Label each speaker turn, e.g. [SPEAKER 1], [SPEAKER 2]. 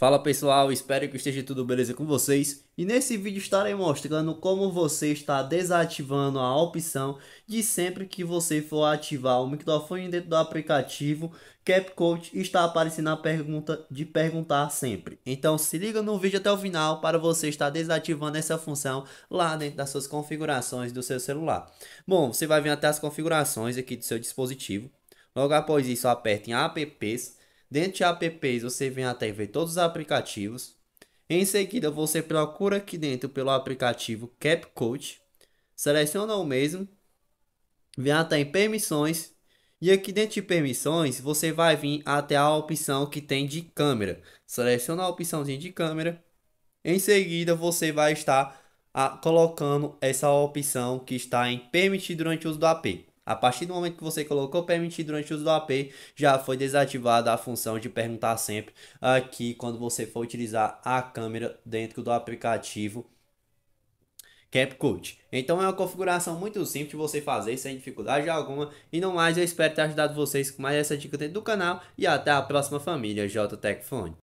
[SPEAKER 1] Fala pessoal, espero que esteja tudo beleza com vocês e nesse vídeo estarei mostrando como você está desativando a opção de sempre que você for ativar o microfone dentro do aplicativo CapCut está aparecendo a pergunta de perguntar sempre. Então se liga no vídeo até o final para você estar desativando essa função lá dentro das suas configurações do seu celular. Bom, você vai vir até as configurações aqui do seu dispositivo. Logo após isso aperte em apps Dentro de apps, você vem até ver todos os aplicativos. Em seguida, você procura aqui dentro pelo aplicativo CapCode. Seleciona o mesmo. Vem até em permissões. E aqui dentro de permissões, você vai vir até a opção que tem de câmera. Seleciona a opçãozinha de câmera. Em seguida, você vai estar a, ah, colocando essa opção que está em permitir durante o uso do app. A partir do momento que você colocou permitir durante o uso do AP, já foi desativada a função de perguntar sempre aqui quando você for utilizar a câmera dentro do aplicativo CapCut. Então é uma configuração muito simples de você fazer sem dificuldade alguma. E não mais, eu espero ter ajudado vocês com mais essa dica dentro do canal. E até a próxima família JTechFone.